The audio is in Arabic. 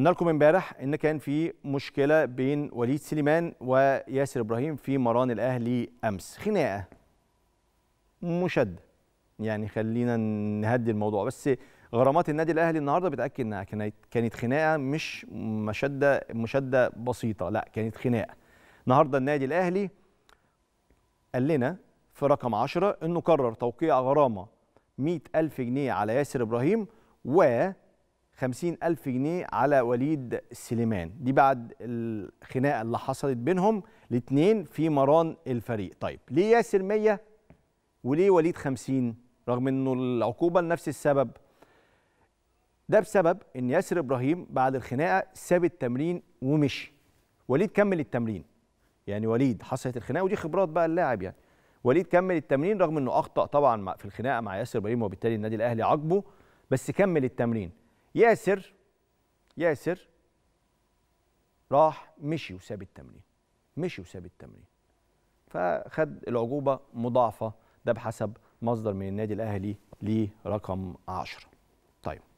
قلنا لكم امبارح ان كان في مشكله بين وليد سليمان وياسر ابراهيم في مران الاهلي امس خناقه مشد يعني خلينا نهدي الموضوع بس غرامات النادي الاهلي النهارده بتاكد انها كانت خناقه مش مشده مشده بسيطه لا كانت خناقه النهارده النادي الاهلي قال لنا في رقم 10 انه قرر توقيع غرامه 100000 جنيه على ياسر ابراهيم و خمسين ألف جنيه على وليد سليمان دي بعد الخناقة اللي حصلت بينهم الاثنين في مران الفريق طيب ليه ياسر 100 وليه وليد 50 رغم انه العقوبة لنفس السبب ده بسبب ان ياسر ابراهيم بعد الخناقة ساب التمرين ومشي وليد كمل التمرين يعني وليد حصلت الخناقة ودي خبرات بقى اللاعب يعني وليد كمل التمرين رغم انه اخطا طبعا في الخناقه مع ياسر ابراهيم وبالتالي النادي الاهلي عاقبه بس كمل التمرين ياسر ياسر راح مشي وساب التمرين مشي وساب التمرين فخد العجوبة مضاعفه ده بحسب مصدر من النادي الاهلي لرقم 10 طيب